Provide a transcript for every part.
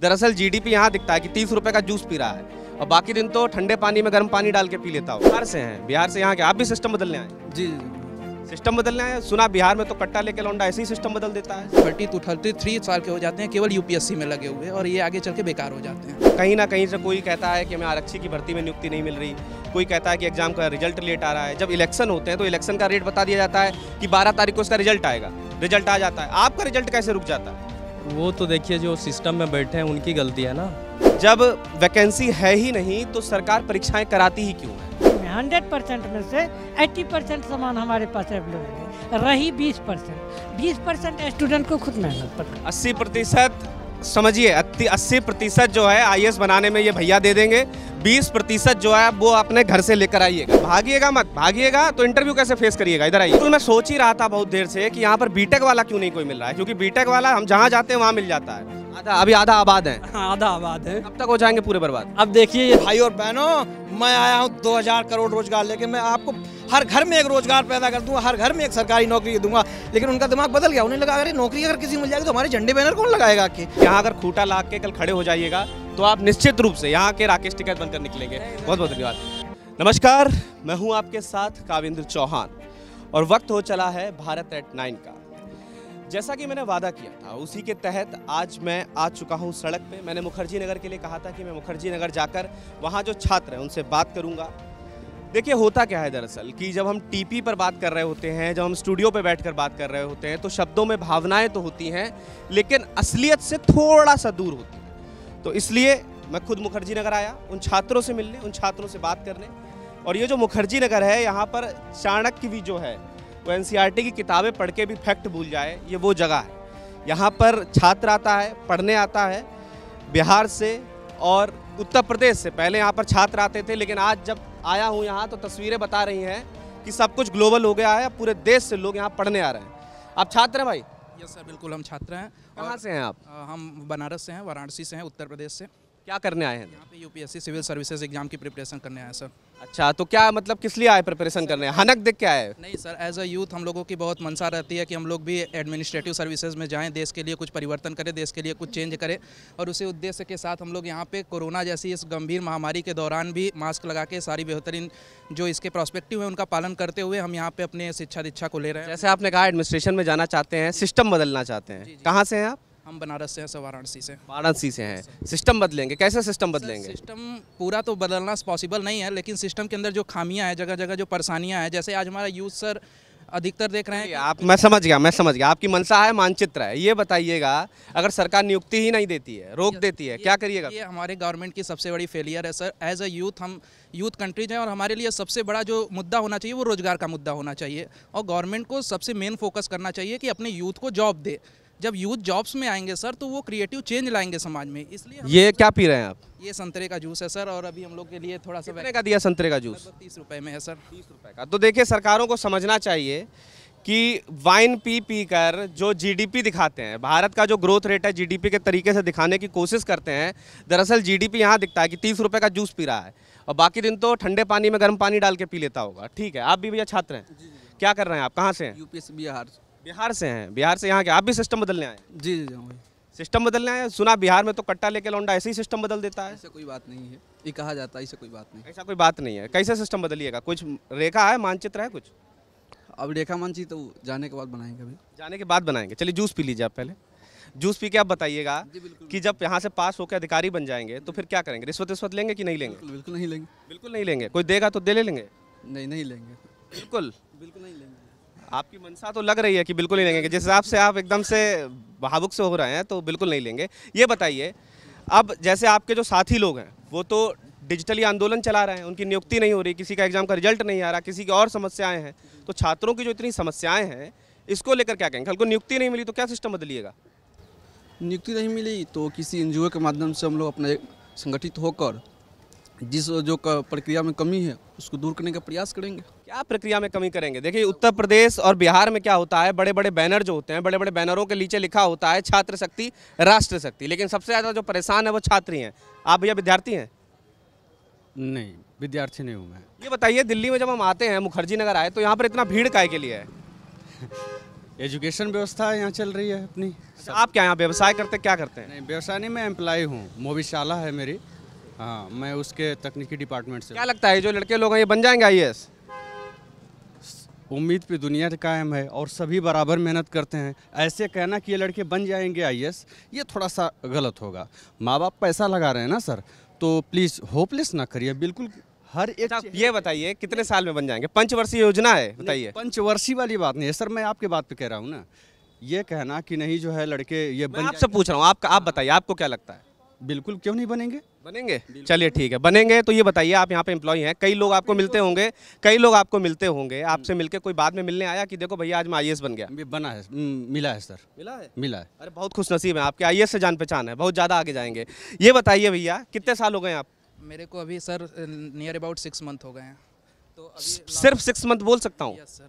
दरअसल जीडीपी यहाँ दिखता है कि तीस रुपये का जूस पी रहा है और बाकी दिन तो ठंडे पानी में गर्म पानी डाल के पी लेता हूँ बिहार से हैं बिहार से यहाँ के आप भी सिस्टम बदलने आए जी सिस्टम बदलने आए सुना बिहार में तो कट्टा लेके लौंडा ऐसे ही सिस्टम बदल देता है थर्टी टू थर्टी थ्री साल के हो जाते हैं केवल यूपीएससी में लगे हुए और ये आगे चल के बेकार हो जाते हैं कहीं ना कहीं से कोई कहता है कि हमें आरक्षी की भर्ती में नियुक्ति नहीं मिल रही कोई कहता है कि एग्जाम का रिजल्ट लेट आ रहा है जब इलेक्शन होते हैं तो इलेक्शन का रेट बता दिया जाता है कि बारह तारीख को उसका रिजल्ट आएगा रिजल्ट आ जाता है आपका रिजल्ट कैसे रुक जाता है वो तो देखिए जो सिस्टम में बैठे हैं उनकी गलती है ना जब वैकेंसी है ही नहीं तो सरकार परीक्षाएं कराती ही क्यों है हंड्रेड परसेंट में से एट्टी परसेंट सामान हमारे पास अवेलेबल है रही बीस परसेंट बीस परसेंट स्टूडेंट को खुद मेहनत पड़ती अस्सी प्रतिशत समझिए अस्सी प्रतिशत जो है आई बनाने में ये भैया दे देंगे बीस प्रतिशत जो है वो अपने घर से लेकर आइएगा भागिएगा मत भागिएगा तो इंटरव्यू कैसे फेस करिएगा इधर आइए तो मैं सोच ही रहा था बहुत देर से कि यहाँ पर बीटेक वाला क्यों नहीं कोई मिल रहा है क्योंकि बीटेक वाला हम जहाँ जाते हैं वहाँ मिल जाता है आधा अभी आधा आबाद है हाँ, आधा आबाद है अब तक हो जाएंगे पूरे बर्बाद अब देखिए भाई और बहनों मैं आया हूँ दो हजार करोड़ रोजगार लेके मैं आपको हर घर में एक रोजगार पैदा कर दूंगा हर घर में एक सरकारी नौकरी दूंगा लेकिन उनका दिमाग बदल गया उन्हें लगा अरे नौकरी अगर किसी मिल जाएगी तो हमारे झंडे बैनर कौन लगाएगा कि यहाँ अगर खूटा ला के कल खड़े हो जाइएगा तो आप निश्चित रूप से यहाँ के राकेश टिकट बनकर निकलेंगे बहुत बहुत धन्यवाद नमस्कार मैं हूँ आपके साथ काविंद्र चौहान और वक्त हो चला है भारत एट नाइन का जैसा कि मैंने वादा किया था उसी के तहत आज मैं आ चुका हूँ सड़क पे मैंने मुखर्जी नगर के लिए कहा था कि मैं मुखर्जी नगर जाकर वहाँ जो छात्र हैं उनसे बात करूँगा देखिए होता क्या है दरअसल कि जब हम टीपी पर बात कर रहे होते हैं जब हम स्टूडियो पर बैठकर बात कर रहे होते हैं तो शब्दों में भावनाएं तो होती हैं लेकिन असलियत से थोड़ा सा दूर होती है तो इसलिए मैं खुद मुखर्जी नगर आया उन छात्रों से मिलने उन छात्रों से बात करने और ये जो मुखर्जी नगर है यहाँ पर चाणक्य भी जो है वो एन e की किताबें पढ़ के भी फैक्ट भूल जाए ये वो जगह है यहाँ पर छात्र आता है पढ़ने आता है बिहार से और उत्तर प्रदेश से पहले यहाँ पर छात्र आते थे लेकिन आज जब आया हूँ यहाँ तो तस्वीरें बता रही हैं कि सब कुछ ग्लोबल हो गया है पूरे देश से लोग यहाँ पढ़ने आ रहे हैं आप छात्र हैं भाई यस सर बिल्कुल हम छात्र हैं कहाँ से हैं आप हम बनारस से हैं वाराणसी से हैं उत्तर प्रदेश से क्या करने आए हैं यहाँ पे यूपीएससी सिविल सर्विसेज एग्जाम की प्रिपरेशन करने आए सर अच्छा तो क्या मतलब किस लिए आए प्रिपरेशन करने हनक देख के आए नहीं सर एज अ यूथ हम लोगों की बहुत मनसा रहती है कि हम लोग भी एडमिनिस्ट्रेटिव सर्विसेज में जाएं देश के लिए कुछ परिवर्तन करें देश के लिए कुछ चेंज करें और उसी उद्देश्य के साथ हम लोग यहाँ पे कोरोना जैसी इस गंभीर महामारी के दौरान भी मास्क लगा के सारी बेहतरीन जो इसके प्रोस्पेक्टिव है उनका पालन करते हुए हम यहाँ पे अपने शिक्षा दीक्षा को ले रहे हैं जैसे आपने कहा एडमिनिस्ट्रेशन में जाना चाहते हैं सिस्टम बदलना चाहते हैं कहाँ से हैं आप हम बनारस से हैं सर वाराणसी से वाराणसी से हैं सिस्टम बदलेंगे कैसे सिस्टम बदलेंगे सिस्टम पूरा तो बदलना पॉसिबल नहीं है लेकिन सिस्टम के अंदर जो खामियां हैं जगह जगह जो परेशानियां हैं जैसे आज हमारा यूथ सर अधिकतर देख रहे हैं आप मैं समझ गया मैं समझ गया आपकी मनसा है मानचित्र है ये बताइएगा अगर सरकार नियुक्ति ही नहीं देती है रोक देती है क्या करिएगा ये हमारे गवर्नमेंट की सबसे बड़ी फेलियर है सर एज अ यूथ हम यूथ कंट्रीज हैं और हमारे लिए सबसे बड़ा जो मुद्दा होना चाहिए वो रोजगार का मुद्दा होना चाहिए और गवर्नमेंट को सबसे मेन फोकस करना चाहिए कि अपने यूथ को जॉब दे जब यूथ जॉब्स में आएंगे सर तो वो क्रिएटिव चेंज लाएंगे समाज में इसलिए ये क्या पी रहे हैं आप ये संतरे का जूस है सर और अभी हम लोग के लिए थोड़ा सा कितने का दिया संतरे का जूस तीस रुपए में है सर तीस रुपए का तो देखिए सरकारों को समझना चाहिए कि वाइन पी पी कर जो जीडीपी दिखाते हैं भारत का जो ग्रोथ रेट है जीडीपी के तरीके से दिखाने की कोशिश करते हैं दरअसल जीडीपी यहाँ दिखता है कि तीस रुपये का जूस पी रहा है और बाकी दिन तो ठंडे पानी में गर्म पानी डाल के पी लेता होगा ठीक है आप भी भैया छात्र हैं क्या कर रहे हैं आप कहाँ से हैं यूपीएससी बिहार बिहार से हैं बिहार से यहाँ के आप भी सिस्टम बदलने आए जी जी जी सिस्टम हाँ बदलने आए सुना बिहार में तो कट्टा लेके लौंडा ऐसे ही सिस्टम बदल देता है ऐसा कोई बात नहीं है ये कहा जाता है ऐसा कोई बात नहीं ऐसा कोई बात नहीं है कैसे सिस्टम बदलिएगा कुछ रेखा है मानचित्र है कुछ अब रेखा मानचित्र तो जाने के बाद बनाएंगे अभी जाने के बाद बनाएंगे चलिए जूस पी लीजिए आप पहले जूस पी के आप बताइएगा कि जब यहाँ से पास होकर अधिकारी बन जाएंगे तो फिर क्या करेंगे रिश्वत रिश्वत लेंगे कि नहीं लेंगे बिल्कुल नहीं लेंगे बिल्कुल नहीं लेंगे कोई देगा तो दे ले लेंगे नहीं नहीं लेंगे बिल्कुल बिल्कुल नहीं लेंगे आपकी मंशा तो लग रही है कि बिल्कुल नहीं लेंगे जिस हिसाब से आप एकदम से भावुक से हो रहे हैं तो बिल्कुल नहीं लेंगे ये बताइए अब जैसे आपके जो साथी लोग हैं वो तो डिजिटली आंदोलन चला रहे हैं उनकी नियुक्ति नहीं हो रही किसी का एग्जाम का रिजल्ट नहीं आ रहा किसी की और समस्याएं हैं तो छात्रों की जो इतनी समस्याएं हैं इसको लेकर क्या कहेंगे हल्को नियुक्ति नहीं मिली तो क्या सिस्टम बदलिएगा नियुक्ति नहीं मिली तो किसी एन के माध्यम से हम लोग अपने संगठित होकर जिस जो प्रक्रिया में कमी है उसको दूर करने का प्रयास करेंगे क्या प्रक्रिया में कमी करेंगे देखिए उत्तर प्रदेश और बिहार में क्या होता है बड़े बड़े बैनर जो होते हैं बड़े बड़े बैनरों के नीचे लिखा होता है छात्र शक्ति राष्ट्र शक्ति लेकिन सबसे ज़्यादा जो परेशान है वो छात्र ही हैं आप भैया विद्यार्थी हैं नहीं विद्यार्थी नहीं हूँ मैं ये बताइए दिल्ली में जब हम आते हैं मुखर्जी नगर आए तो यहाँ पर इतना भीड़ काय के लिए है एजुकेशन व्यवस्था यहाँ चल रही है अपनी तो आप क्या यहाँ व्यवसाय करते क्या करते हैं नहीं व्यवसाय नहीं मैं एम्प्लॉय हूँ मोबीशाला है मेरी हाँ मैं उसके तकनीकी डिपार्टमेंट से क्या लगता है जो लड़के लोग हैं ये बन जाएंगे आई उम्मीद पे दुनिया कायम है और सभी बराबर मेहनत करते हैं ऐसे कहना कि ये लड़के बन जाएंगे आई ये थोड़ा सा गलत होगा माँ बाप पैसा लगा रहे हैं ना सर तो प्लीज़ होपलेस ना करिए बिल्कुल हर एक अच्छा, ये बताइए कितने साल में बन जाएंगे पंचवर्षीय योजना है बताइए पंचवर्षीय वाली बात नहीं है सर मैं आपके बात पे कह रहा हूँ ना ये कहना कि नहीं जो है लड़के ये बन आपसे पूछ रहा हूँ आपका आप बताइए आपको क्या लगता है बिल्कुल क्यों नहीं बनेंगे बनेंगे चलिए ठीक है बनेंगे तो ये बताइए आप यहाँ पे एम्प्लॉय हैं कई लोग आपको मिलते होंगे कई लोग आपको मिलते होंगे आपसे हम्म। मिलके कोई बाद में मिलने आया कि देखो भैया आज मैं आई बन गया बना है हम्म, मिला है सर मिला है मिला है अरे बहुत खुश नसीब है आपके आई से जान पहचान है बहुत ज़्यादा आगे जाएंगे ये बताइए भैया कितने साल हो गए आप मेरे को अभी sir near about six month हो गए हैं तो सिर्फ सिक्स मंथ बोल सकता हूँ सर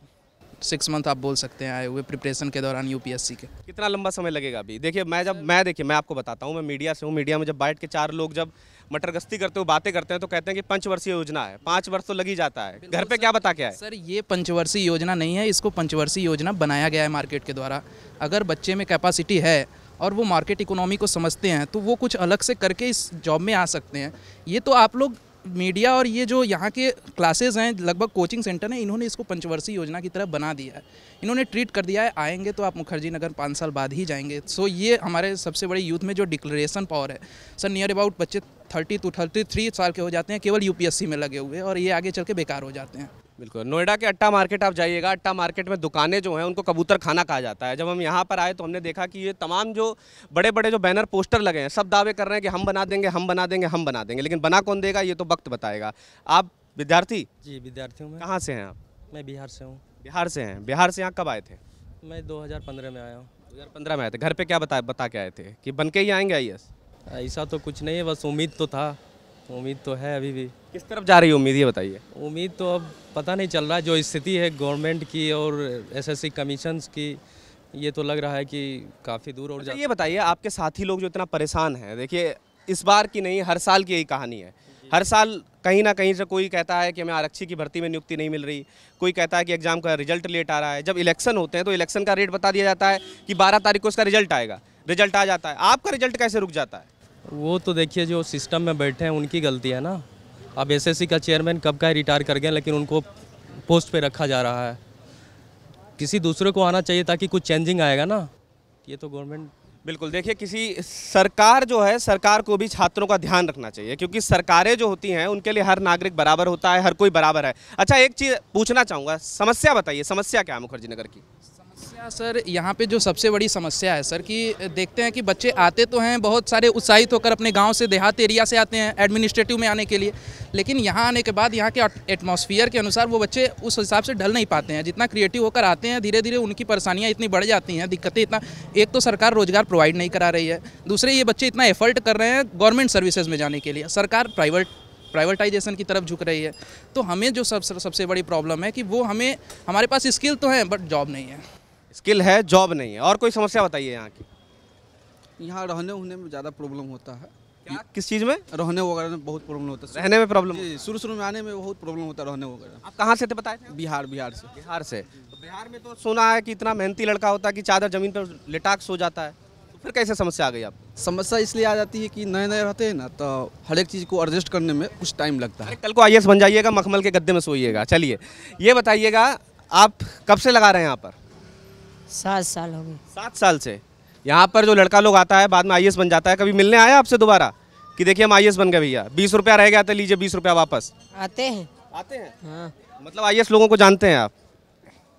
सिक्स मंथ आप बोल सकते हैं आए हुए प्रिपरेशन के दौरान यूपीएससी के कितना लंबा समय लगेगा अभी देखिए मैं जब मैं देखिए मैं आपको बताता हूँ मैं मीडिया से हूँ मीडिया में जब बैठ के चार लोग जब मटर करते हो बातें करते हैं तो कहते हैं कि पंचवर्षीय योजना है पाँच वर्ष तो लग ही जाता है घर पे क्या बता क्या है सर ये पंचवर्षीय योजना नहीं है इसको पंचवर्षीय योजना बनाया गया है मार्केट के द्वारा अगर बच्चे में कैपेसिटी है और वो मार्केट इकोनॉमी को समझते हैं तो वो कुछ अलग से करके इस जॉब में आ सकते हैं ये तो आप लोग मीडिया और ये जो यहाँ के क्लासेज हैं लगभग कोचिंग सेंटर हैं इन्होंने इसको पंचवर्षीय योजना की तरह बना दिया है इन्होंने ट्रीट कर दिया है आएंगे तो आप मुखर्जी नगर पाँच साल बाद ही जाएंगे सो ये हमारे सबसे बड़े यूथ में जो डिक्लेरेशन पावर है सर नियर अबाउट बच्चे थर्टी टू थर्टी थ्री साल के हो जाते हैं केवल यू में लगे हुए और ये आगे चल के बेकार हो जाते हैं बिल्कुल नोएडा के अट्टा मार्केट आप जाइएगा अट्टा मार्केट में दुकानें जो हैं उनको कबूतर खाना कहा जाता है जब हम यहाँ पर आए तो हमने देखा कि ये तमाम जो बड़े बड़े जो बैनर पोस्टर लगे हैं सब दावे कर रहे हैं कि हम बना देंगे हम बना देंगे हम बना देंगे लेकिन बना कौन देगा ये तो वक्त बताएगा आप विद्यार्थी जी विद्यार्थी हूँ मैं कहाँ से हैं आप मैं बिहार से हूँ बिहार से हैं बिहार से यहाँ कब आए थे मैं दो में आया हूँ दो में आए थे घर पर क्या बता बता के आए थे कि बन के ही आएँगे आई एस ऐसा तो कुछ नहीं है बस उम्मीद तो था उम्मीद तो है अभी भी किस तरफ जा रही है उम्मीद ये बताइए उम्मीद तो अब पता नहीं चल रहा है जो स्थिति है गवर्नमेंट की और एसएससी कमीशंस की ये तो लग रहा है कि काफ़ी दूर और अच्छा, ये बताइए आपके साथी लोग जो इतना परेशान हैं देखिए इस बार की नहीं हर साल की यही कहानी है हर साल कहीं ना कहीं से कोई कहता है कि हमें आरक्षी की भर्ती में नियुक्ति नहीं मिल रही कोई कहता है कि एग्ज़ाम का रिजल्ट लेट आ रहा है जब इलेक्शन होते हैं तो इलेक्शन का रेट बता दिया जाता है कि बारह तारीख को उसका रिजल्ट आएगा रिजल्ट आ जाता है आपका रिजल्ट कैसे रुक जाता है वो तो देखिए जो सिस्टम में बैठे हैं उनकी गलती है ना अब एसएससी का चेयरमैन कब का रिटायर कर गए लेकिन उनको पोस्ट पे रखा जा रहा है किसी दूसरे को आना चाहिए ताकि कुछ चेंजिंग आएगा ना ये तो गवर्नमेंट बिल्कुल देखिए किसी सरकार जो है सरकार को भी छात्रों का ध्यान रखना चाहिए क्योंकि सरकारें जो होती हैं उनके लिए हर नागरिक बराबर होता है हर कोई बराबर है अच्छा एक चीज़ पूछना चाहूँगा समस्या बताइए समस्या क्या है मुखर्जी नगर की क्या सर यहाँ पे जो सबसे बड़ी समस्या है सर कि देखते हैं कि बच्चे आते तो हैं बहुत सारे उत्साहित होकर अपने गांव से देहात एरिया से आते हैं एडमिनिस्ट्रेटिव में आने के लिए लेकिन यहाँ आने के बाद यहाँ के एटमॉस्फेयर के अनुसार वो बच्चे उस हिसाब से ढल नहीं पाते हैं जितना क्रिएटिव होकर आते हैं धीरे धीरे उनकी परेशानियाँ इतनी बढ़ जाती हैं दिक्कतें इतना एक तो सरकार रोज़गार प्रोवाइड नहीं करा रही है दूसरे ये बच्चे इतना एफर्ट कर रहे हैं गवर्नमेंट सर्विसेज में जाने के लिए सरकार प्राइवेट प्राइवेटाइजेशन की तरफ झुक रही है तो हमें जो सब सबसे बड़ी प्रॉब्लम है कि वो हमें हमारे पास स्किल तो हैं बट जॉब नहीं है स्किल है जॉब नहीं है और कोई समस्या बताइए यहाँ की यहाँ रहने उहने में ज़्यादा प्रॉब्लम होता है क्या किस चीज़ में रहने वगैरह में बहुत प्रॉब्लम होता है रहने में प्रॉब्लम शुरू शुरू में आने में बहुत प्रॉब्लम होता है रहने वगैरह आप कहाँ से थे बताए थे बिहार बिहार से बिहार से तो बिहार में तो सुना है कि इतना मेहनती लड़का होता है कि चादर जमीन पर लेटाक सो जाता है तो फिर कैसे समस्या आ गई आप समस्या इसलिए आ जाती है कि नए नए रहते हैं ना तो हर एक चीज़ को एडजस्ट करने में कुछ टाइम लगता है कल को आई बन जाइएगा मखमल के गद्दे में सोइएगा चलिए ये बताइएगा आप कब से लगा रहे हैं यहाँ पर सात साल हो गए सात साल से यहाँ पर जो लड़का लोग आता है बाद में आई बन जाता है कभी मिलने आया आपसे दोबारा कि देखिए हम आई बन गए भैया बीस रुपया रह गया तो लीजिए बीस रुपया वापस आते हैं आते हैं हाँ मतलब आई लोगों को जानते हैं आप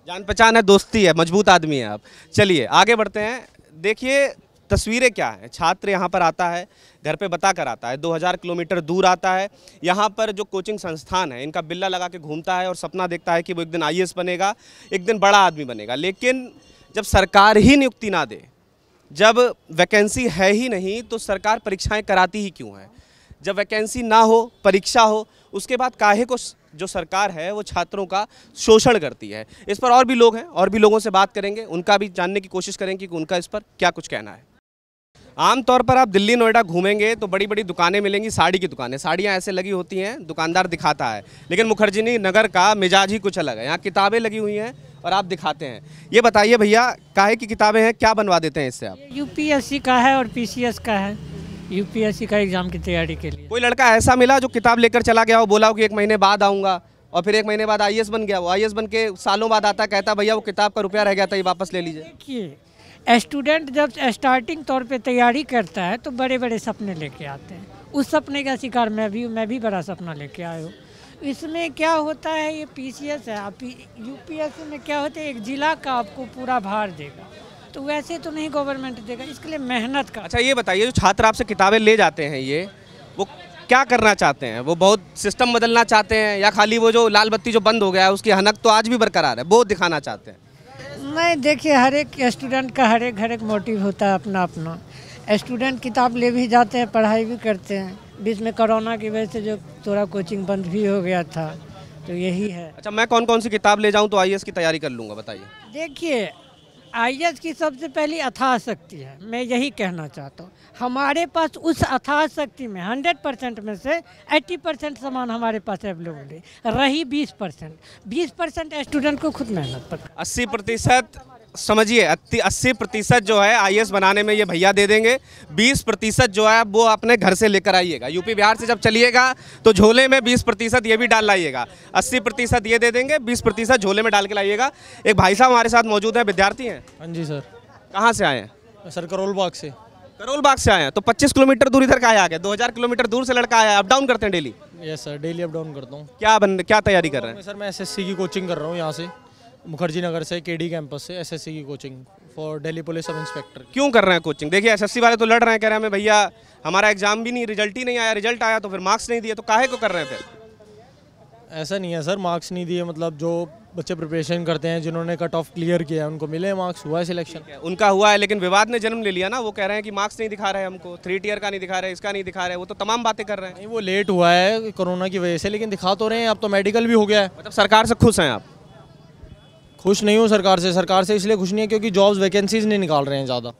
जान पहचान है दोस्ती है मजबूत आदमी है आप चलिए आगे बढ़ते हैं देखिए तस्वीरें क्या हैं छात्र यहाँ पर आता है घर पे बता कर आता है 2000 किलोमीटर दूर आता है यहाँ पर जो कोचिंग संस्थान है इनका बिल्ला लगा के घूमता है और सपना देखता है कि वो एक दिन आई बनेगा एक दिन बड़ा आदमी बनेगा लेकिन जब सरकार ही नियुक्ति ना दे जब वैकेंसी है ही नहीं तो सरकार परीक्षाएं कराती ही क्यों है जब वैकेंसी ना हो परीक्षा हो उसके बाद काहे को जो सरकार है वो छात्रों का शोषण करती है इस पर और भी लोग हैं और भी लोगों से बात करेंगे उनका भी जानने की कोशिश करेंगे कि उनका इस पर क्या कुछ कहना है आमतौर पर आप दिल्ली नोएडा घूमेंगे तो बड़ी बड़ी दुकानें मिलेंगी साड़ी की दुकानें साड़ियाँ ऐसे लगी होती हैं दुकानदार दिखाता है लेकिन मुखर्जी नगर का मिजाज ही कुछ अलग है यहाँ किताबें लगी हुई हैं और आप दिखाते हैं ये बताइए भैया काहे की किताबें हैं क्या बनवा देते हैं इससे आप यूपीएससी का है और पीसीएस का है यूपीएससी का एग्ज़ाम की तैयारी के लिए कोई लड़का ऐसा मिला जो किताब लेकर चला गया हो बोला हो कि एक महीने बाद आऊँगा और फिर एक महीने बाद आई बन गया वो आई बन के सालों बाद आता कहता भैया वो किताब का रुपया रह गया था ये वापस ले लीजिए देखिए स्टूडेंट जब स्टार्टिंग तौर पे तैयारी करता है तो बड़े बड़े सपने लेके आते हैं उस सपने का शिकार मैं भी मैं भी बड़ा सपना लेके आया हूँ इसमें क्या होता है ये पीसीएस है आप यूपीएससी में क्या होता है एक ज़िला का आपको पूरा भार देगा तो वैसे तो नहीं गवर्नमेंट देगा इसके लिए मेहनत का अच्छा ये बताइए जो छात्र आपसे किताबें ले जाते हैं ये वो क्या करना चाहते हैं वो बहुत सिस्टम बदलना चाहते हैं या खाली वो जो लाल बत्ती जो बंद हो गया है उसकी हनक तो आज भी बरकरार है वो दिखाना चाहते हैं नहीं देखिए हर एक स्टूडेंट का हर एक हर एक मोटिव होता है अपना अपना स्टूडेंट किताब ले भी जाते हैं पढ़ाई भी करते हैं बीच में कोरोना की वजह से जो थोड़ा कोचिंग बंद भी हो गया था तो यही है अच्छा मैं कौन कौन सी किताब ले जाऊँ तो आई की तैयारी कर लूँगा बताइए देखिए आई की सबसे पहली अथाशक्ति है मैं यही कहना चाहता हूँ हमारे पास उस अथाशक्ति में हंड्रेड परसेंट में से एट्टी परसेंट सामान हमारे पास अवेलेबल है रही बीस परसेंट बीस परसेंट स्टूडेंट को खुद मेहनत पर अस्सी प्रतिशत समझिए अस्सी प्रतिशत जो है आई बनाने में ये भैया दे देंगे बीस प्रतिशत जो है वो अपने घर से लेकर आइएगा यूपी बिहार से जब चलिएगा तो झोले में बीस प्रतिशत ये भी डाल लाइएगा अस्सी प्रतिशत ये दे देंगे बीस प्रतिशत झोले में डाल के लाइएगा एक भाई साहब हमारे साथ मौजूद है विद्यार्थी हैं हाँ जी सर कहाँ से आए हैं सर करोल बाग से करोल बाग से आए हैं तो पच्चीस किलोमीटर दूर इधर का आया गया दो किलोमीटर दूर से लड़का आया अप डाउन करते हैं daily yes sir daily up down करता हूँ क्या बन क्या तैयारी कर रहे हैं सर मैं एस की कोचिंग कर रहा हूँ यहाँ से मुखर्जी नगर से केडी कैंपस से एसएससी की coaching for Delhi police sub inspector क्यों कर रहे हैं कोचिंग देखिए एसएससी वाले तो लड़ रहे हैं कह रहे हैं भैया हमारा एग्जाम भी नहीं रिजल्ट ही नहीं आया रिजल्ट आया तो फिर मार्क्स नहीं दिए तो काहे को कर रहे हैं फिर ऐसा नहीं है सर मार्क्स नहीं दिए मतलब जो बच्चे प्रिपरेशन करते हैं जिन्होंने कट ऑफ क्लियर किया है उनको मिले मार्क्स हुआ है सिलेक्शन उनका हुआ है लेकिन विवाद ने जन्म ले लिया ना वो कह रहे हैं कि मार्क्स नहीं दिखा रहे हैं हमको थ्री टीयर का नहीं दिखा रहे इसका नहीं दिखा रहे वो तो तमाम बातें कर रहे हैं नहीं वो लेट हुआ है कोरोना की वजह से लेकिन दिखा तो रहे हैं अब तो मेडिकल भी हो गया है मतलब सरकार से खुश हैं आप खुश नहीं हूँ सरकार से सरकार से इसलिए खुश नहीं है क्योंकि जॉब्स वैकेंसीज नहीं निकाल रहे हैं ज़्यादा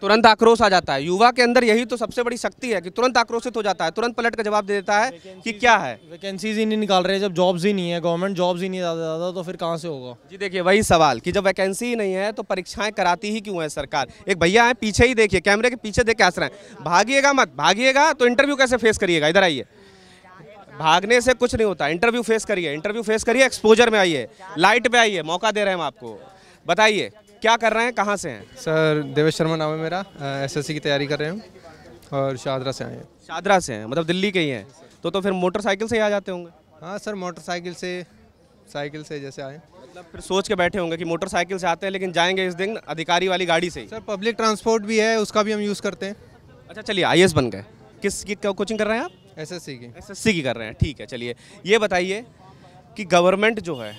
तुरंत आक्रोश आ जाता है युवा के अंदर यही तो सबसे बड़ी शक्ति है कि तुरंत आक्रोशित हो जाता है तुरंत पलट का जवाब दे देता है कि क्या है वैकेंसीज ही नहीं निकाल रहे जब जॉब्स ही नहीं है गवर्नमेंट जॉब्स ही नहीं ज़्यादा ज़्यादा तो फिर कहाँ से होगा जी देखिए वही सवाल कि जब वैकेंसी ही नहीं है तो परीक्षाएं कराती ही क्यों है सरकार एक भैया है पीछे ही देखिए कैमरे के पीछे देख के हंस रहे हैं भागिएगा मत भागिएगा तो इंटरव्यू कैसे फेस करिएगा इधर आइए भागने से कुछ नहीं होता इंटरव्यू फेस करिए इंटरव्यू फेस करिए एक्सपोजर में आइए लाइट पे आइए मौका दे रहे हैं हम आपको बताइए क्या कर रहे हैं कहाँ से हैं सर देवेश शर्मा नाम है मेरा एसएससी की तैयारी कर रहे हैं और शाहदरा से आए हैं शाहदरा से हैं मतलब दिल्ली के ही हैं तो तो फिर मोटरसाइकिल से ही आ जाते होंगे हाँ सर मोटरसाइकिल से साइकिल से जैसे आए मतलब फिर सोच के बैठे होंगे कि मोटरसाइकिल से आते हैं लेकिन जाएंगे इस दिन अधिकारी वाली गाड़ी से ही सर पब्लिक ट्रांसपोर्ट भी है उसका भी हम यूज़ करते हैं अच्छा चलिए आई बन गए किस की कोचिंग कर रहे हैं आप एसएससी की एसएससी की कर रहे हैं ठीक है चलिए ये बताइए कि गवर्नमेंट जो है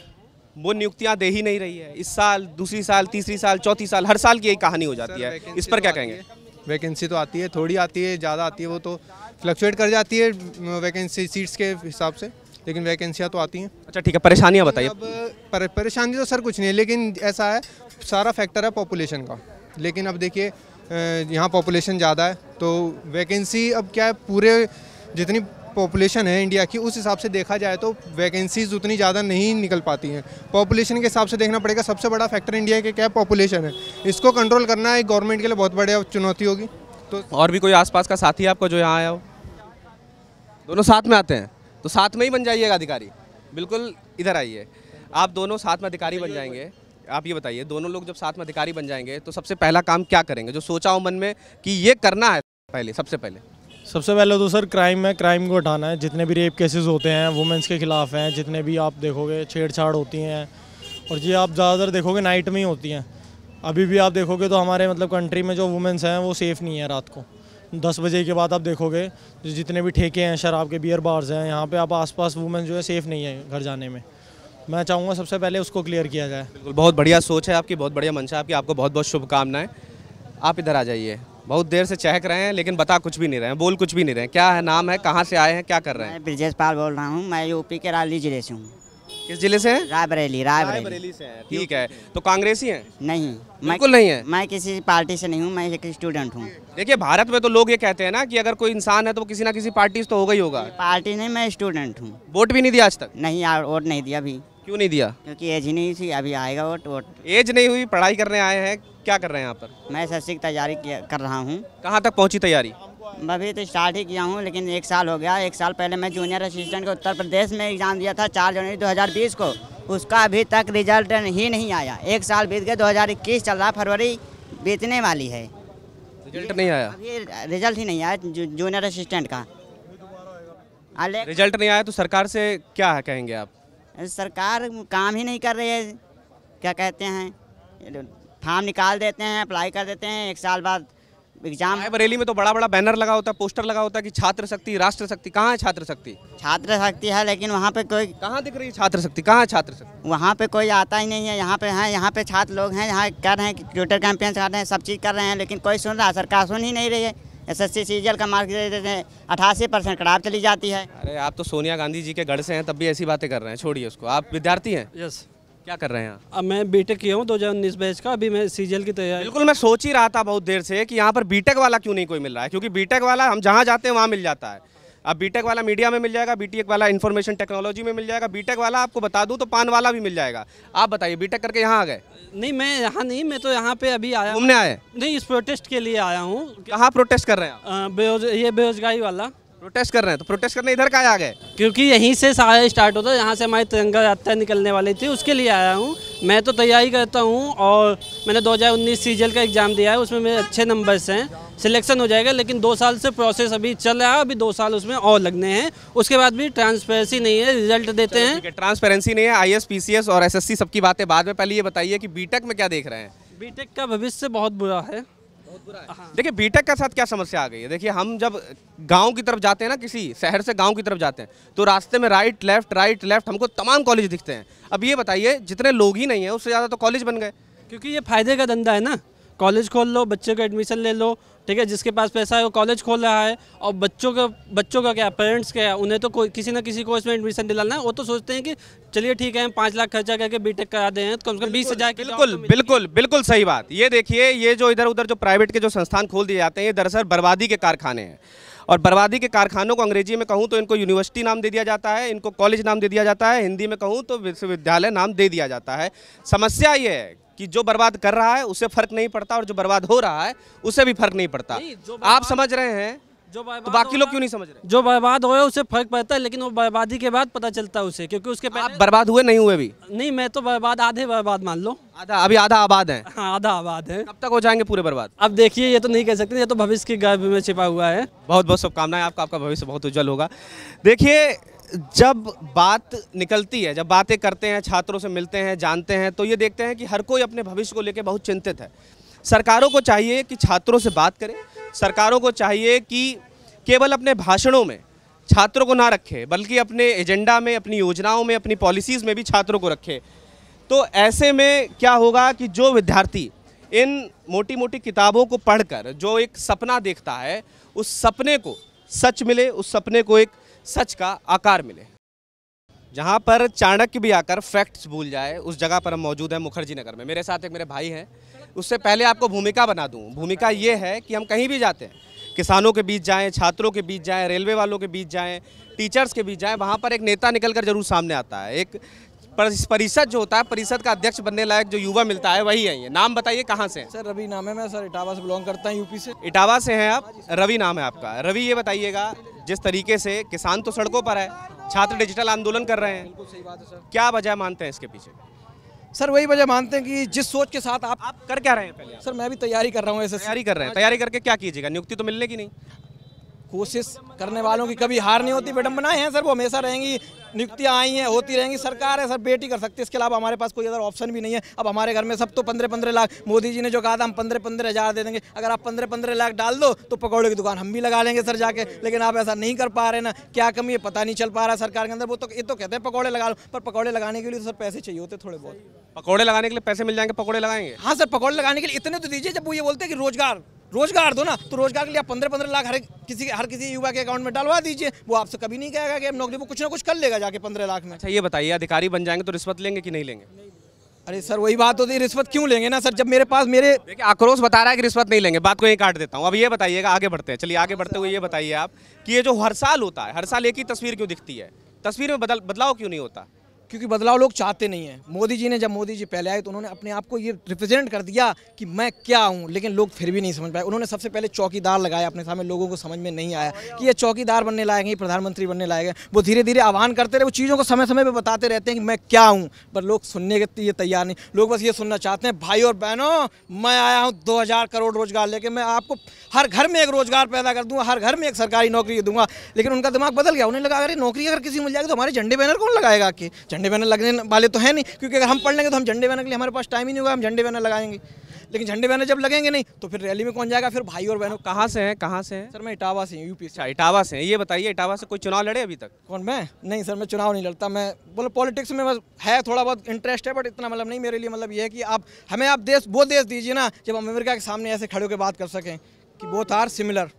वो नियुक्तियां दे ही नहीं रही है इस साल दूसरी साल तीसरी साल चौथी साल हर साल की यही कहानी हो जाती है इस पर क्या तो कहेंगे वैकेंसी तो आती है थोड़ी आती है ज़्यादा आती है वो तो फ्लक्चुएट कर जाती है वैकेंसी सीट्स के हिसाब से लेकिन वैकेंसियाँ तो आती हैं अच्छा ठीक है परेशानियाँ बताइए पर, परेशानी तो सर कुछ नहीं है लेकिन ऐसा है सारा फैक्टर है पॉपुलेशन का लेकिन अब देखिए यहाँ पॉपुलेशन ज़्यादा है तो वैकेंसी अब क्या है पूरे जितनी पॉपुलेशन है इंडिया की उस हिसाब से देखा जाए तो वैकेंसीज उतनी ज़्यादा नहीं निकल पाती हैं पॉपुलेशन के हिसाब से देखना पड़ेगा सबसे बड़ा फैक्टर इंडिया के क्या पॉपुलेशन है इसको कंट्रोल करना एक गवर्नमेंट के लिए बहुत बड़ी चुनौती होगी तो और भी कोई आसपास का साथी आपका जो यहाँ आया हो दोनों साथ में आते हैं तो साथ में ही बन जाइएगा अधिकारी बिल्कुल इधर आइए आप दोनों साथ में अधिकारी बन जाएंगे आप ये बताइए दोनों लोग जब साथ में अधिकारी बन जाएंगे तो सबसे पहला काम क्या करेंगे जो सोचा हो मन में कि ये करना है पहले सबसे पहले सबसे पहले तो सर क्राइम है क्राइम को उठाना है जितने भी रेप केसेस होते हैं वुमेंस के ख़िलाफ़ हैं जितने भी आप देखोगे छेड़छाड़ होती हैं और ये आप ज़्यादातर देखोगे नाइट में ही होती हैं अभी भी आप देखोगे तो हमारे मतलब कंट्री में जो वुमेंस हैं वो सेफ़ नहीं है रात को दस बजे के बाद आप देखोगे जितने भी ठेके हैं शराब के बियर बार्स हैं यहाँ पे आप आसपास वुमेन जो है सेफ़ नहीं है घर जाने में मैं चाहूँगा सबसे पहले उसको क्लियर किया जाए बिल्कुल बहुत बढ़िया सोच है आपकी बहुत बढ़िया मंशा आपकी आपको बहुत बहुत शुभकामनाएं आप इधर आ जाइए बहुत देर से चहक रहे हैं लेकिन बता कुछ भी नहीं रहे हैं बोल कुछ भी नहीं रहे क्या है नाम है कहाँ से आए हैं क्या कर रहे हैं मैं ब्रजेश पाल बोल रहा हूँ मैं यूपी के रायबरेली जिले से हूँ किस जिले से रायबरेली रायबरेली से ठीक है तो कांग्रेस ही हैं नहीं बिल्कुल नहीं है मैं किसी पार्टी से नहीं हूँ मैं एक स्टूडेंट हूँ देखिए भारत में तो लोग ये कहते हैं ना कि अगर कोई इंसान है तो किसी ना किसी पार्टी से तो होगा ही होगा पार्टी नहीं मैं स्टूडेंट हूँ वोट भी नहीं दिया आज तक नहीं यार वोट नहीं दिया अभी क्यों नहीं दिया क्योंकि एज ही नहीं थी अभी आएगा वोट तो वोट एज नहीं हुई पढ़ाई करने आए हैं क्या कर रहे हैं यहाँ पर मैं सस्ती की तैयारी कर रहा हूँ कहाँ तक पहुँची तैयारी मैं अभी तो स्टार्ट ही किया हूँ लेकिन एक साल हो गया एक साल पहले मैं जूनियर असिस्टेंट को उत्तर प्रदेश में एग्ज़ाम दिया था चार जनवरी दो को उसका अभी तक रिजल्ट ही नहीं आया एक साल बीत गया दो चल रहा फरवरी बीतने वाली है रिजल्ट नहीं आया अभी रिजल्ट ही नहीं आया जूनियर असिस्टेंट का रिजल्ट नहीं आया तो सरकार से क्या कहेंगे आप सरकार काम ही नहीं कर रही है क्या कहते हैं फार्म निकाल देते हैं अप्लाई कर देते हैं एक साल बाद एग्जाम बरेली में तो बड़ा बड़ा बैनर लगा होता है पोस्टर लगा होता है कि छात्र शक्ति राष्ट्र शक्ति कहाँ है छात्र शक्ति छात्र शक्ति है लेकिन वहाँ पे कोई कहाँ दिख रही है छात्र शक्ति कहाँ है छात्र शक्ति वहाँ पे कोई आता ही नहीं है यहाँ पे है यहाँ पे छात्र लोग हैं यहाँ कर रहे हैं ट्विटर कैंपेन कर रहे हैं सब चीज़ कर रहे हैं लेकिन कोई सुन रहा सरकार सुन ही नहीं रही है एस एस सी का मार्क्स देते हैं अठासी परसेंट खराब चली जाती है अरे आप तो सोनिया गांधी जी के गढ़ से हैं तब भी ऐसी बातें कर रहे हैं छोड़िए उसको आप विद्यार्थी हैं यस क्या कर रहे हैं अब मैं बीटेक किया हूँ दो हज़ार उन्नीस बैच का अभी मैं सीजल की तैयारी बिल्कुल मैं सोच ही रहा था बहुत देर से कि यहाँ पर बीटेक वाला क्यों नहीं कोई मिल रहा है क्योंकि बीटेक वाला हम जहाँ जाते हैं वहाँ मिल जाता है अब बीटेक वाला मीडिया में मिल जाएगा बीटेक वाला इन्फॉर्मेशन टेक्नोलॉजी में मिल जाएगा बीटेक वाला आपको बता दूँ तो पान वाला भी मिल जाएगा आप बताइए बीटेक करके यहाँ आ गए नहीं मैं यहाँ नहीं मैं तो यहाँ पे अभी आया हमने आए नहीं इस प्रोटेस्ट के लिए आया हूँ कहाँ प्रोटेस्ट कर रहे हैं बेरोज ये बेरोजगारी वाला प्रोटेस्ट कर रहे हैं तो प्रोटेस्ट करने इधर का आ गए क्योंकि यहीं से सारा स्टार्ट होता है यहाँ से हमारी तिरंगा यात्रा निकलने वाली थी उसके लिए आया हूँ मैं तो तैयारी करता हूँ और मैंने 2019 सीजल का एग्ज़ाम दिया है उसमें मेरे अच्छे नंबर्स हैं सिलेक्शन हो जाएगा लेकिन दो साल से प्रोसेस अभी चल रहा है अभी दो साल उसमें और लगने हैं उसके बाद भी ट्रांसपेरेंसी नहीं है रिजल्ट देते हैं ट्रांसपेरेंसी नहीं है आईएएस एस और एस सबकी बातें बाद में पहले ये बताइए कि बीटेक में क्या देख रहे हैं बी का भविष्य बहुत बुरा है हाँ। देखिए बीटेक के साथ क्या समस्या आ गई है देखिए हम जब गांव की तरफ जाते हैं ना किसी शहर से गांव की तरफ जाते हैं तो रास्ते में राइट लेफ्ट राइट लेफ्ट हमको तमाम कॉलेज दिखते हैं अब ये बताइए जितने लोग ही नहीं है उससे ज़्यादा तो कॉलेज बन गए क्योंकि ये फायदे का धंधा है ना कॉलेज खोल लो बच्चे का एडमिशन ले लो ठीक है जिसके पास पैसा है वो कॉलेज खोल रहा है और बच्चों का बच्चों का क्या पेरेंट्स क्या है उन्हें तो कोई किसी ना किसी कोर्स में एडमिशन दिलाना है वो तो सोचते हैं कि चलिए ठीक है पाँच लाख खर्चा करके बीटेक करा दें तो कम से कम बीस हज़ार बिल्कुल तो बिल्कुल बिल्कुल सही बात ये देखिए ये जो इधर उधर जो प्राइवेट के जो संस्थान खोल दिए जाते हैं ये दरअसल बर्बादी के कारखाने हैं और बर्बादी के कारखानों को अंग्रेजी में कहूँ तो इनको यूनिवर्सिटी नाम दे दिया जाता है इनको कॉलेज नाम दे दिया जाता है हिंदी में कहूँ तो विश्वविद्यालय नाम दे दिया जाता है समस्या ये है कि जो बर्बाद कर रहा है उसे फर्क नहीं पड़ता और जो बर्बाद हो रहा है उसे भी फर्क नहीं पड़ता आप समझ रहे हैं जो तो बाकी लोग क्यों नहीं समझ रहे जो बर्बाद हुए उसे फर्क पड़ता है लेकिन वो बर्बादी के बाद पता चलता है उसे क्योंकि उसके आप बर्बाद हुए नहीं हुए भी नहीं मैं तो बर्बाद आधे बर्बाद मान लो आधा अभी आधा आबाद है हाँ आधा आबाद है कब तक हो जाएंगे पूरे बर्बाद अब देखिए ये तो नहीं कह सकते ये तो भविष्य की गर्भ में छिपा हुआ है बहुत बहुत शुभकामनाएं आपका आपका भविष्य बहुत उज्जवल होगा देखिए जब बात निकलती है जब बातें करते हैं छात्रों से मिलते हैं जानते हैं तो ये देखते हैं कि हर कोई अपने भविष्य को लेकर बहुत चिंतित है सरकारों को चाहिए कि छात्रों से बात करें सरकारों को चाहिए कि केवल अपने भाषणों में छात्रों को ना रखें बल्कि अपने एजेंडा में अपनी योजनाओं में अपनी पॉलिसीज़ में भी छात्रों को रखें तो ऐसे में क्या होगा कि जो विद्यार्थी इन मोटी मोटी किताबों को पढ़कर जो एक सपना देखता है उस सपने को सच मिले उस सपने को एक सच का आकार मिले जहाँ पर चाणक्य भी आकर फैक्ट्स भूल जाए उस जगह पर हम मौजूद हैं मुखर्जी नगर में मेरे साथ एक मेरे भाई हैं उससे पहले आपको भूमिका बना दूँ भूमिका ये है कि हम कहीं भी जाते हैं किसानों के बीच जाएं छात्रों के बीच जाएं रेलवे वालों के बीच जाएं टीचर्स के बीच जाएं वहाँ पर एक नेता निकल कर जरूर सामने आता है एक परिषद जो होता है परिषद का अध्यक्ष बनने लायक जो युवा मिलता है वही है ये नाम बताइए कहाँ से सर रवि नाम है मैं सर इटावा से बिलोंग करता हूँ यूपी से इटावा से हैं आप रवि नाम है आपका रवि ये बताइएगा जिस तरीके से किसान तो सड़कों पर है छात्र डिजिटल आंदोलन कर रहे हैं क्या वजह मानते हैं इसके पीछे सर वही वजह मानते हैं कि जिस सोच के साथ आप आप कर क्या रहे हैं पहले सर मैं भी तैयारी कर रहा हूँ ऐसे तैयारी कर रहे हैं तैयारी करके क्या कीजिएगा नियुक्ति तो मिलने की नहीं कोशिश करने वालों की कभी हार नहीं होती विडम्बनाएं हैं सर वो हमेशा रहेंगी नियुक्तियाँ आई हैं होती रहेंगी सरकार है सर बेटी कर सकती है इसके अलावा हमारे पास कोई अदर ऑप्शन भी नहीं है अब हमारे घर में सब तो पंद्रह पंद्रह लाख मोदी जी ने जो कहा था हम पंद्रह पंद्रह हज़ार दे देंगे अगर आप पंद्रह पंद्रह लाख डाल दो तो पकौड़े की दुकान हम भी लगा लेंगे सर जाके लेकिन आप ऐसा नहीं कर पा रहे ना क्या कमी है पता नहीं चल पा रहा सरकार के अंदर वो तो ये तो कहते हैं पकौड़े लगा लो पर पकौड़े लगाने के लिए तो सर पैसे चाहिए होते थोड़े बहुत पकौड़े लगाने के लिए पैसे मिल जाएंगे पकौड़े लगाएंगे हाँ सर पकौड़े लगाने के लिए इतने तो दीजिए जब वो ये बोलते हैं कि रोजगार रोजगार दो ना तो रोजगार के लिए आप पंद्रह पंद्रह लाख हर किसी हर किसी युवा के अकाउंट में डालवा दीजिए वो आपसे कभी नहीं कहेगा कि हम नौकरी वो कुछ ना कुछ कर लेगा जाके पंद्रह लाख में अच्छा ये बताइए अधिकारी बन जाएंगे तो रिश्वत लेंगे कि नहीं लेंगे अरे सर वही बात होती है रिश्वत क्यों लेंगे ना सर जब मेरे पास मेरे आक्रोश बता रहा है कि रिश्वत नहीं लेंगे बात को यहीं काट देता हूँ अब ये बताइएगा आगे बढ़ते हैं चलिए आगे बढ़ते हुए ये बताइए आप कि ये जो हर साल होता है हर साल एक ही तस्वीर क्यों दिखती है तस्वीर में बदल बदलाव क्यों नहीं होता क्योंकि बदलाव लोग चाहते नहीं हैं मोदी जी ने जब मोदी जी पहले आए तो उन्होंने अपने आप को ये रिप्रेजेंट कर दिया कि मैं क्या हूँ लेकिन लोग फिर भी नहीं समझ पाए उन्होंने सबसे पहले चौकीदार लगाया अपने सामने लोगों को समझ में नहीं आया कि ये चौकीदार बनने लायक ये प्रधानमंत्री बनने लाए गए वो धीरे धीरे आह्वान करते रहे वो चीज़ों को समय समय पर बताते रहते हैं कि मैं क्या हूँ पर लोग सुनने के लिए तैयार नहीं लोग बस ये सुनना चाहते हैं भाई और बहनों मैं आया हूँ दो करोड़ रोजगार लेकर मैं आपको हर घर में एक रोजगार पैदा कर दूँगा हर घर में एक सरकारी नौकरी दूंगा लेकिन उनका दिमाग बदल गया उन्हें लगा अगर नौकरी अगर किसी मिल जाएगी तो हमारे झंडे बैनर कौन लगाएगा कि झंडे बैनर लगने वाले तो है नहीं क्योंकि अगर हम पढ़ लेंगे तो हम झंडे बैनर के लिए हमारे पास टाइम ही नहीं होगा हम झंडे बैनर लगाएंगे लेकिन झंडे बैनर जब लगेंगे नहीं तो फिर रैली में कौन जाएगा फिर भाई और बहनों कहाँ से हैं कहाँ से हैं सर मैं इटावा से यूपी से अच्छा, इटावा से ये बताइए इटावा से कोई चुनाव लड़े अभी तक कौन मैं नहीं सर मैं चुनाव नहीं लड़ता मैं बोलो पॉलिटिक्स में बस है थोड़ा बहुत इंटरेस्ट है बट इतना मतलब नहीं मेरे लिए मतलब ये है कि आप हमें आप देश वो देश दीजिए ना जब हम अमेरिका के सामने ऐसे खड़े होकर बात कर सकें कि बोथ आर सिमिलर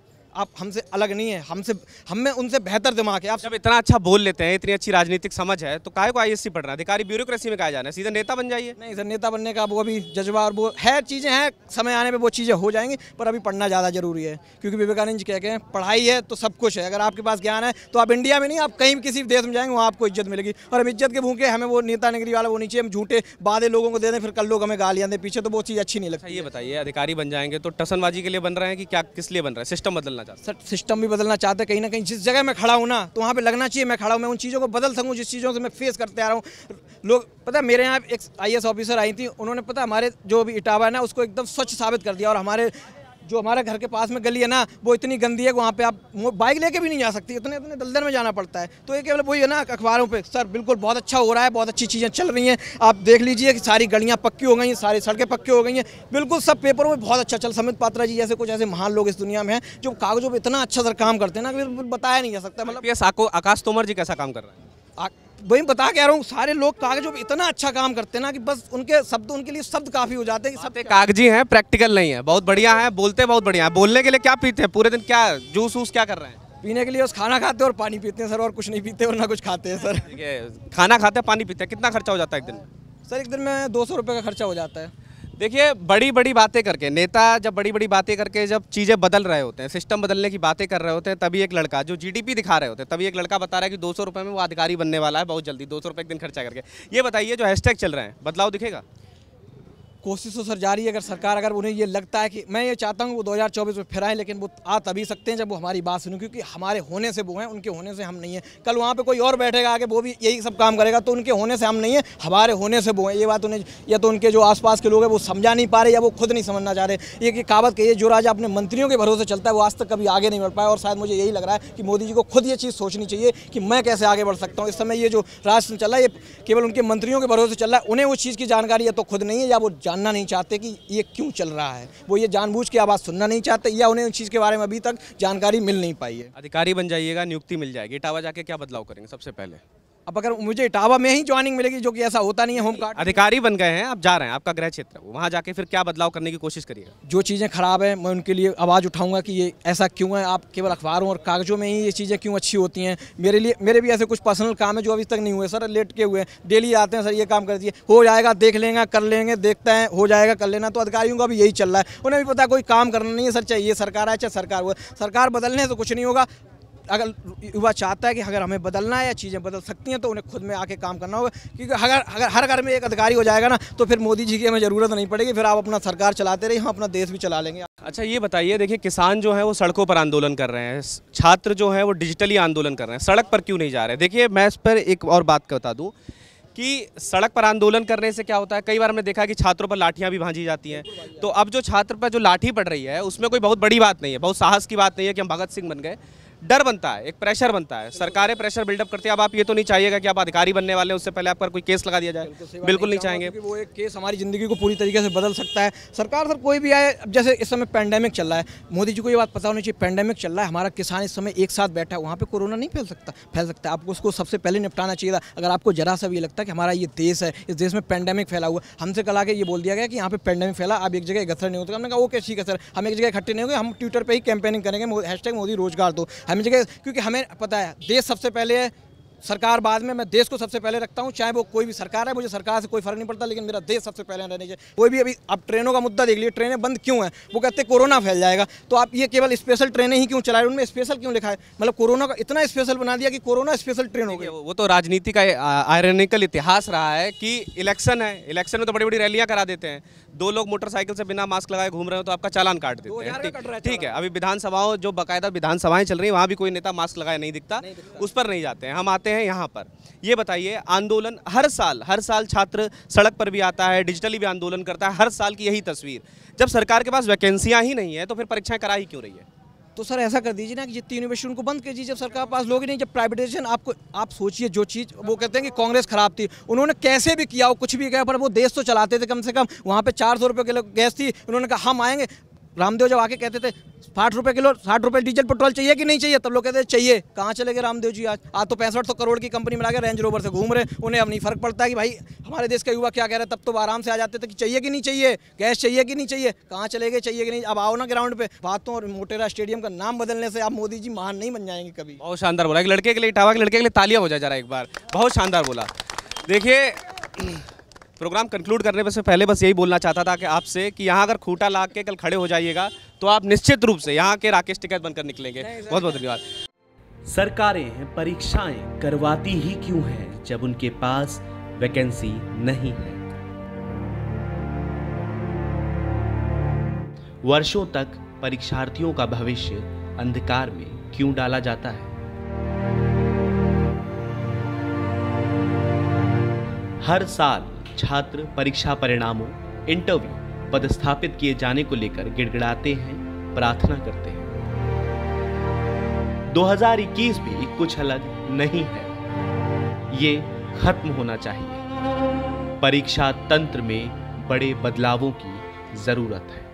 आप हमसे अलग नहीं है हमसे हम में उनसे बेहतर दिमाग है आप जब इतना अच्छा बोल लेते हैं इतनी अच्छी राजनीतिक समझ है तो काय को आई पढ़ रहा है अधिकारी ब्यूरोक्रेसी में कहा जाना है सीधे नेता बन जाइए नहीं सर नेता बनने का वो अभी जज्बा और वो है चीज़ें हैं समय आने पर वो चीज़ें हो जाएंगी पर अभी पढ़ना ज़्यादा जरूरी है क्योंकि विवेकानंद जी कह के पढ़ाई है तो सब कुछ है अगर आपके पास ज्ञान है तो आप इंडिया में नहीं आप कहीं किसी देश में जाएंगे वहाँ आपको इज्जत मिलेगी और हम इज्जत के भूखे हमें वो नेता नगरी वाला वो नीचे हम झूठे बाधे लोगों को दे दें फिर कल लोग हमें गालियाँ दें पीछे तो वो चीज़ अच्छी नहीं अच्छा, लगती ये बताइए अधिकारी बन जाएंगे तो टसनबाजी के लिए बन रहे हैं कि क्या किस लिए बन रहा है सिस्टम बदलना चाहते सर सिस्टम भी बदलना चाहते हैं कहीं ना कहीं जिस जगह मैं खड़ा हूँ ना तो वहाँ पे लगना चाहिए मैं खड़ा हूँ मैं उन चीज़ों को बदल सकूँ जिस चीज़ों से मैं फेस करते आ रहा हूँ लोग पता मेरे यहाँ एक आई ऑफिसर आई थी उन्होंने पता हमारे जो भी इटावा है ना उसको एकदम स्वच्छ साबित कर दिया और हमारे जो हमारे घर के पास में गली है ना वो इतनी गंदी है कि वहाँ पे आप बाइक लेके भी नहीं जा सकती इतने इतने दलदल में जाना पड़ता है तो ये केवल वही है ना अखबारों पे सर बिल्कुल बहुत अच्छा हो रहा है बहुत अच्छी चीज़ें चल रही हैं आप देख लीजिए कि सारी गलियाँ पक्की हो गई हैं सारी सड़कें पक्की हो गई हैं बिल्कुल सब पेपरों में बहुत अच्छा चल समित पात्रा जी जैसे कुछ ऐसे महान लोग इस दुनिया में हैं जो कागजों पर इतना अच्छा सर काम करते हैं ना कि बताया नहीं जा सकता मतलब ये आकाश तोमर जी कैसा काम कर रहे हैं वही बता कह रहा हूँ सारे लोग कागजों पर इतना अच्छा काम करते हैं ना कि बस उनके शब्द उनके लिए शब्द काफ़ी हो जाते हैं सब कागजी हैं प्रैक्टिकल नहीं है बहुत बढ़िया है बोलते बहुत बढ़िया है बोलने के लिए क्या पीते हैं पूरे दिन क्या जूस वूस क्या कर रहे हैं पीने के लिए बस खाना खाते और पानी पीते हैं सर और कुछ नहीं पीते और ना कुछ खाते हैं सर खाना खाते हैं पानी पीते हैं कितना खर्चा हो जाता है एक दिन सर एक दिन में दो सौ का खर्चा हो जाता है देखिए बड़ी बड़ी बातें करके नेता जब बड़ी बड़ी बातें करके जब चीज़ें बदल रहे होते हैं सिस्टम बदलने की बातें कर रहे होते हैं तभी एक लड़का जो जीडीपी दिखा रहे होते हैं तभी एक लड़का बता रहा है कि दो सौ में वो अधिकारी बनने वाला है बहुत जल्दी दो सौ एक दिन खर्चा करके ये बताइए जो हैशटैग चल रहे हैं बदलाव दिखेगा कोशिश तो सर जारी है अगर सरकार अगर उन्हें ये लगता है कि मैं ये चाहता हूँ वो 2024 में फिर आए लेकिन वो आ तभी सकते हैं जब वो हमारी बात सुनू क्योंकि हमारे होने से वो हैं उनके होने से हम नहीं हैं कल वहाँ पे कोई और बैठेगा आगे वो भी यही सब काम करेगा तो उनके होने से हम नहीं हैं हमारे होने से वो हैं ये बात उन्हें या तो उनके जो आस के लोग हैं वो समझा नहीं पा रहे या वो खुद नहीं समझना चाह रहे ये कि कहावत के ये जो राजा अपने मंत्रियों के भरोसे चलता है वो आज तक कभी आगे नहीं बढ़ पाया और शायद मुझे यही लग रहा है कि मोदी जी को खुद ये चीज़ सोचनी चाहिए कि मैं कैसे आगे बढ़ सकता हूँ इस समय ये जो राष्ट्र चल रहा है ये केवल उनके मंत्रियों के भरोसे चल रहा है उन्हें उस चीज़ की जानकारी या तो खुद नहीं है या वो जान जानना नहीं चाहते कि ये क्यों चल रहा है वो ये जानबूझ के आवाज़ सुनना नहीं चाहते या उन्हें उस चीज़ के बारे में अभी तक जानकारी मिल नहीं पाई है अधिकारी बन जाइएगा नियुक्ति मिल जाएगी इटावा जाके क्या बदलाव करेंगे सबसे पहले अब अगर मुझे इटावा में ही ज्वाइनिंग मिलेगी जो कि ऐसा होता नहीं है होम कार्ड अधिकारी बन गए हैं आप जा रहे हैं आपका गृह क्षेत्र वहाँ जाके फिर क्या बदलाव करने की कोशिश करिएगा जो चीज़ें खराब हैं मैं उनके लिए आवाज़ उठाऊंगा कि ये ऐसा क्यों है आप केवल अखबारों और कागजों में ही ये चीज़ें क्यों अच्छी होती हैं मेरे लिए मेरे भी ऐसे कुछ पर्सनल काम है जो अभी तक नहीं हुए सर लेट के हुए डेली आते हैं सर ये काम कर दिए हो जाएगा देख लेंगे कर लेंगे देखते हैं हो जाएगा कर लेना तो अधिकारियों का भी यही चल रहा है उन्हें भी पता कोई काम करना नहीं है सर चाहिए सरकार आए चाहे सरकार हुआ सरकार बदलने से कुछ नहीं होगा अगर युवा चाहता है कि अगर हमें बदलना है या चीज़ें बदल सकती हैं तो उन्हें खुद में आके काम करना होगा क्योंकि अगर अगर हर घर में एक अधिकारी हो जाएगा ना तो फिर मोदी जी की हमें ज़रूरत नहीं पड़ेगी फिर आप अपना सरकार चलाते रहिए हम अपना देश भी चला लेंगे अच्छा ये बताइए देखिए किसान जो है वो सड़कों पर आंदोलन कर रहे हैं छात्र जो है वो डिजिटली आंदोलन कर रहे हैं सड़क पर क्यों नहीं जा रहे देखिए मैं इस पर एक और बात बता दूँ कि सड़क पर आंदोलन करने से क्या होता है कई बार हमने देखा कि छात्रों पर लाठियां भी भांजी जाती हैं तो अब जो छात्र पर जो लाठी पड़ रही है उसमें कोई बहुत बड़ी बात नहीं है बहुत साहस की बात नहीं है कि हम भगत सिंह बन गए डर बनता है एक प्रेशर बनता है सरकारें प्रेशर बिल्डअप करती है अब आप ये तो नहीं चाहिएगा कि आप अधिकारी बनने वाले हैं उससे पहले आप पर कोई केस लगा दिया जाए बिल्कुल, नहीं, चाहेंगे वो एक केस हमारी ज़िंदगी को पूरी तरीके से बदल सकता है सरकार सर कोई भी आए अब जैसे इस समय पैंडेमिक चल रहा है मोदी जी को ये बात पता होनी चाहिए पैंडेमिक चल रहा है हमारा किसान इस समय एक साथ बैठा है वहाँ पर कोरोना नहीं फैल सकता फैल सकता आपको उसको सबसे पहले निपटाना चाहिए अगर आपको जरा सा भी लगता है कि हमारा ये देश है इस देश में पैंडेमिक फैला हुआ हमसे कल आगे ये बोल दिया गया कि यहाँ पर पैंडेमिक फैला आप एक जगह इकट्ठा नहीं होते हमने कहा ओके ठीक है सर हम एक जगह इकट्ठे नहीं होंगे हम ट्विटर पर ही कैंपेनिंग करेंगे हैश मोदी रोजगार दो हमें जगह क्योंकि हमें पता है देश सबसे पहले है सरकार बाद में मैं देश को सबसे पहले रखता हूँ चाहे वो कोई भी सरकार है मुझे सरकार से कोई फर्क नहीं पड़ता लेकिन मेरा देश सबसे पहले रहने चाहिए कोई भी अभी आप ट्रेनों का मुद्दा देख लिए ट्रेनें बंद क्यों हैं वो कहते हैं कोरोना फैल जाएगा तो आप ये केवल स्पेशल ट्रेनें ही क्यों चलाए उनमें स्पेशल क्यों लिखा है मतलब कोरोना का इतना स्पेशल बना दिया कि कोरोना स्पेशल ट्रेन हो गई वो तो राजनीति का आयरनिकल इतिहास रहा है कि इलेक्शन है इलेक्शन में तो बड़ी बड़ी रैलियाँ करा देते हैं दो लोग मोटरसाइकिल से बिना मास्क लगाए घूम रहे हो तो आपका चालान काट देते हैं ठीक है अभी विधानसभाओं जो बाकायदा विधानसभाएं चल रही है वहाँ भी कोई नेता मास्क लगाए नहीं दिखता उस पर नहीं जाते हैं हम आते करते हैं यहाँ पर ये बताइए आंदोलन हर साल हर साल छात्र सड़क पर भी आता है डिजिटली भी आंदोलन करता है हर साल की यही तस्वीर जब सरकार के पास वैकेंसियाँ ही नहीं है तो फिर परीक्षाएँ करा ही क्यों रही है तो सर ऐसा कर दीजिए ना कि जितनी यूनिवर्सिटी उनको बंद कीजिए जब सरकार पास लोग ही नहीं जब प्राइवेटाइजेशन आपको आप सोचिए जो चीज़ वो कहते हैं कि कांग्रेस खराब थी उन्होंने कैसे भी किया वो कुछ भी किया पर वो देश तो चलाते थे कम से कम वहाँ पे चार सौ रुपये लोग गैस थी उन्होंने कहा हम आएंगे रामदेव जब आके कहते थे साठ रुपये किलो साठ रुपये डीजल पेट्रोल चाहिए कि नहीं चाहिए तब लोग कहते चाहिए कहाँ चले गए रामदेव जी आज आज तो पैंसठ सौ करोड़ की कंपनी आ गया रेंज रोवर से घूम रहे उन्हें अब नहीं फर्क पड़ता कि भाई हमारे देश का युवा क्या कह रहे हैं तब तो आराम से आ जाते थे कि चाहिए कि नहीं चाहिए गैस चाहिए कि नहीं चाहिए कहाँ चले गए चाहिए कि नहीं अब आओ ना ग्राउंड पे बातों और मोटेरा स्टेडियम का नाम बदलने से आप मोदी जी महान नहीं बन जाएंगे कभी बहुत शानदार बोला एक लड़के के लिए इटावा के लड़के के लिए तालिया हो जा रहा है एक बार बहुत शानदार बोला देखिए प्रोग्राम कंक्लूड करने से पहले बस यही बोलना चाहता था कि आपसे कि यहाँ अगर खूटा ला के कल खड़े हो जाइएगा तो आप निश्चित रूप से यहाँ के राकेश टिकैत बनकर निकलेंगे बहुत बहुत धन्यवाद सरकारें परीक्षाएं करवाती ही क्यों है जब उनके पास वैकेंसी नहीं है वर्षों तक परीक्षार्थियों का भविष्य अंधकार में क्यों डाला जाता है हर साल छात्र परीक्षा परिणामों इंटरव्यू पदस्थापित किए जाने को लेकर गिड़गिड़ाते हैं प्रार्थना करते हैं 2021 भी कुछ अलग नहीं है ये खत्म होना चाहिए परीक्षा तंत्र में बड़े बदलावों की जरूरत है